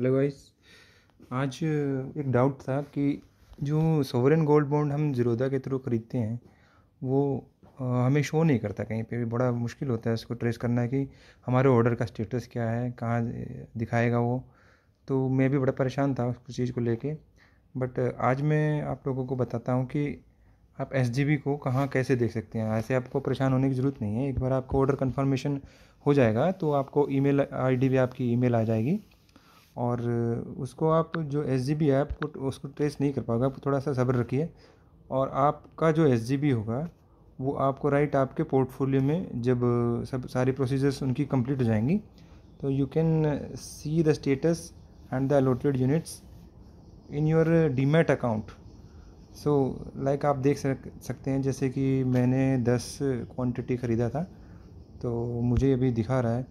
hello guys आज uh, एक doubt था कि जो सोवरेन गोल्ड बॉन्ड हम ज़ीरोदा के थ्रू ख़रीदते हैं वो uh, हमें शो नहीं करता कहीं पे भी बड़ा मुश्किल होता है उसको ट्रेस करना कि हमारे ऑर्डर का स्टेटस क्या है कहाँ uh, दिखाएगा वो तो मैं भी बड़ा परेशान था उस चीज़ को लेके बट आज मैं आप लोगों को बताता हूँ कि आप एस को कहाँ कैसे देख सकते हैं ऐसे आपको परेशान होने की ज़रूरत नहीं है एक बार आपको ऑर्डर कन्फर्मेशन हो जाएगा तो आपको ईमेल आईडी भी आपकी ईमेल आ जाएगी और उसको आप जो एस जी बी ऐप को तो उसको ट्रेस नहीं कर पाओगे आप थोड़ा सा सब्र रखिए और आपका जो एस जी बी होगा वो आपको राइट आपके पोर्टफोलियो में जब सब सारी प्रोसीजर्स उनकी कंप्लीट हो जाएंगी तो you can see the status and the allotted units in your demat account so like आप देख सक, सकते हैं जैसे कि मैंने दस क्वांटिटी ख़रीदा था तो मुझे अभी दिखा रहा है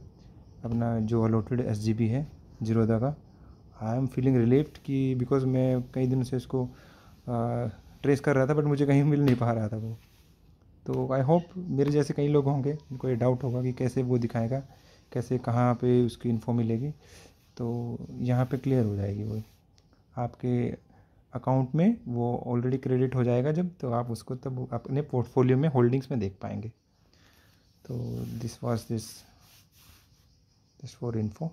अपना जो अलोटेड एस है जीरोदा का आई एम फीलिंग रिलीफ्ड कि बिकॉज मैं कई दिनों से इसको ट्रेस कर रहा था बट मुझे कहीं मिल नहीं पा रहा था वो तो आई होप मेरे जैसे कई लोग होंगे जिनको ये डाउट होगा कि कैसे वो दिखाएगा कैसे कहाँ पे उसकी इन्फो मिलेगी तो यहाँ पे क्लियर हो जाएगी वो आपके अकाउंट में वो ऑलरेडी क्रेडिट हो जाएगा जब तो आप उसको तब अपने पोर्टफोलियो में होल्डिंग्स में देख पाएंगे तो this was this this for info